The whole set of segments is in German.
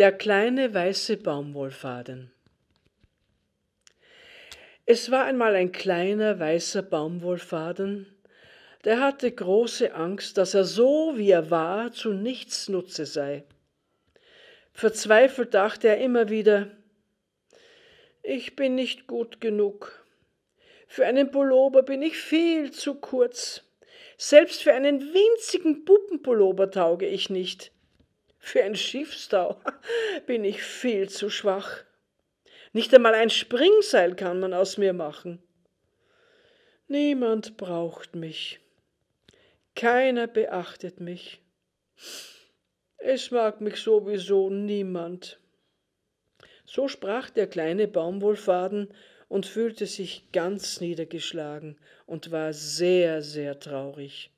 Der kleine weiße Baumwollfaden. Es war einmal ein kleiner weißer Baumwollfaden, der hatte große Angst, dass er so wie er war zu nichts Nutze sei. Verzweifelt dachte er immer wieder, ich bin nicht gut genug. Für einen Pullover bin ich viel zu kurz. Selbst für einen winzigen Puppenpullover tauge ich nicht. Für ein Schiffstau bin ich viel zu schwach. Nicht einmal ein Springseil kann man aus mir machen. Niemand braucht mich. Keiner beachtet mich. Es mag mich sowieso niemand. So sprach der kleine Baumwollfaden und fühlte sich ganz niedergeschlagen und war sehr, sehr traurig.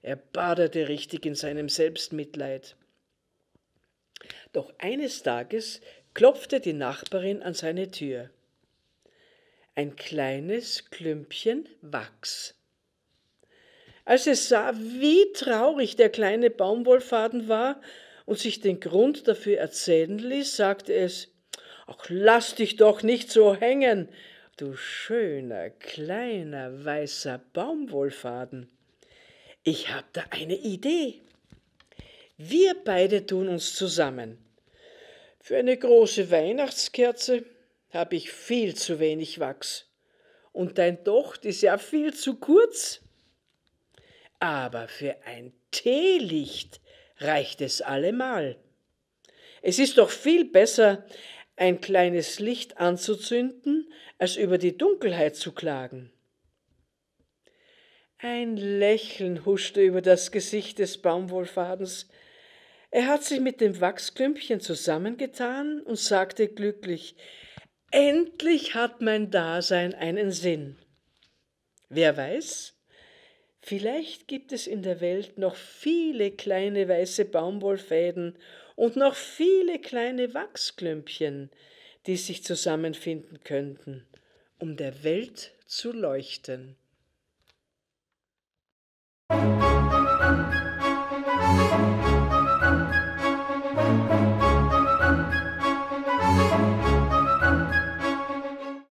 Er badete richtig in seinem Selbstmitleid. Doch eines Tages klopfte die Nachbarin an seine Tür. Ein kleines Klümpchen Wachs. Als es sah, wie traurig der kleine Baumwollfaden war und sich den Grund dafür erzählen ließ, sagte es, Ach, lass dich doch nicht so hängen, du schöner, kleiner, weißer Baumwollfaden. Ich hab da eine Idee. Wir beide tun uns zusammen. Für eine große Weihnachtskerze habe ich viel zu wenig Wachs. Und dein Docht ist ja viel zu kurz. Aber für ein Teelicht reicht es allemal. Es ist doch viel besser, ein kleines Licht anzuzünden, als über die Dunkelheit zu klagen. Ein Lächeln huschte über das Gesicht des Baumwollfadens, er hat sich mit dem Wachsklümpchen zusammengetan und sagte glücklich, endlich hat mein Dasein einen Sinn. Wer weiß, vielleicht gibt es in der Welt noch viele kleine weiße Baumwollfäden und noch viele kleine Wachsklümpchen, die sich zusammenfinden könnten, um der Welt zu leuchten.